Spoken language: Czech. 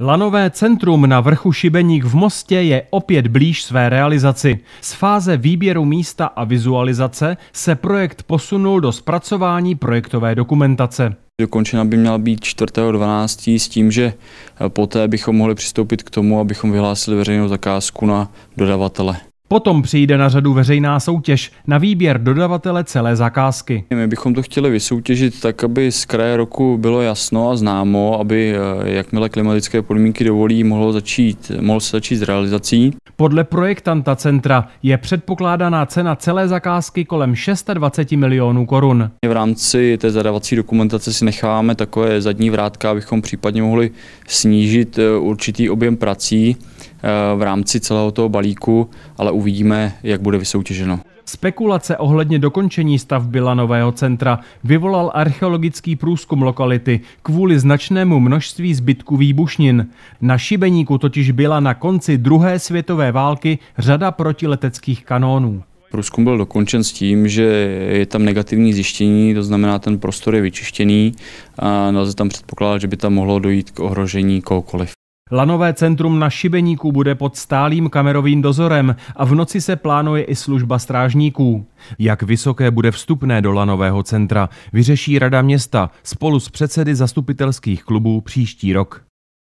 Lanové centrum na vrchu Šibeník v Mostě je opět blíž své realizaci. Z fáze výběru místa a vizualizace se projekt posunul do zpracování projektové dokumentace. Dokončena by měla být 4.12. s tím, že eh, poté bychom mohli přistoupit k tomu, abychom vyhlásili veřejnou zakázku na dodavatele. Potom přijde na řadu veřejná soutěž na výběr dodavatele celé zakázky. My bychom to chtěli vysoutěžit tak, aby z kraje roku bylo jasno a známo, aby eh, jakmile klimatické podmínky dovolí, mohlo, začít, mohlo se začít s realizací. Podle projektanta centra je předpokládaná cena celé zakázky kolem 26 milionů korun. V rámci té zadavací dokumentace si necháváme takové zadní vrátka, abychom případně mohli snížit eh, určitý objem prací v rámci celého toho balíku, ale uvidíme, jak bude vysoutěženo. Spekulace ohledně dokončení stavby lanového centra vyvolal archeologický průzkum lokality kvůli značnému množství zbytků výbušnin. Na Šibeníku totiž byla na konci druhé světové války řada protileteckých kanónů. Průzkum byl dokončen s tím, že je tam negativní zjištění, to znamená, ten prostor je vyčištěný a nelze tam předpokládat, že by tam mohlo dojít k ohrožení kohokoliv. Lanové centrum na Šibeníku bude pod stálým kamerovým dozorem a v noci se plánuje i služba strážníků. Jak vysoké bude vstupné do lanového centra, vyřeší Rada města spolu s předsedy zastupitelských klubů příští rok.